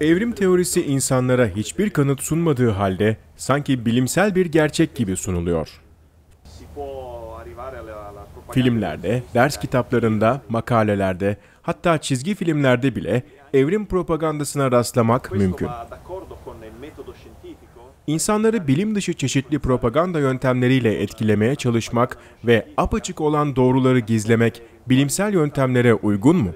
Evrim teorisi insanlara hiçbir kanıt sunmadığı halde sanki bilimsel bir gerçek gibi sunuluyor. Filmlerde, ders kitaplarında, makalelerde, hatta çizgi filmlerde bile evrim propagandasına rastlamak mümkün. İnsanları bilim dışı çeşitli propaganda yöntemleriyle etkilemeye çalışmak ve apaçık olan doğruları gizlemek bilimsel yöntemlere uygun mu?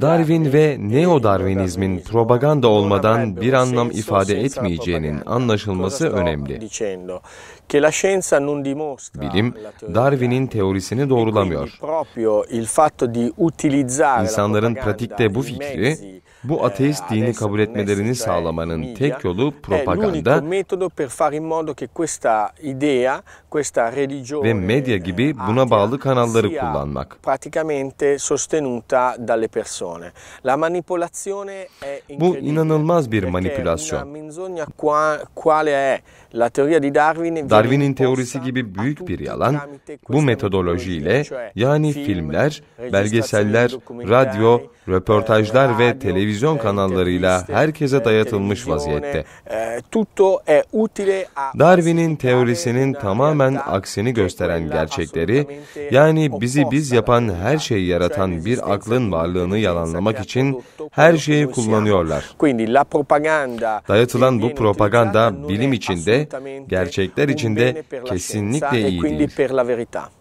Darwin ve e neo-Darwinizmin propaganda olmadan bir anlam ifade etmeyeceğinin anlaşılması önemli. Bilim, Darwin'in teorisini e doğrulamıyor. İnsanların pratikte bu fikri bu ateist dini kabul etmelerini sağlamanın tek yolu propaganda ve medya gibi eh, buna bağlı kanalları kullanmak. Bu inanılmaz bir manipülasyon. Darwin'in teorisi gibi büyük bir yalan, bu metodolojiyle yani filmler, belgeseller, radyo, eh, röportajlar ve televizyon televizyon kanallarıyla herkese dayatılmış vaziyette. E, Darwin'in teorisinin tamamen aksini gösteren gerçekleri, yani bizi biz yapan her şeyi yaratan bir aklın varlığını yalanlamak için her şeyi kullanıyorlar. Dayatılan bu propaganda bilim içinde, gerçekler içinde kesinlikle e iyi değil.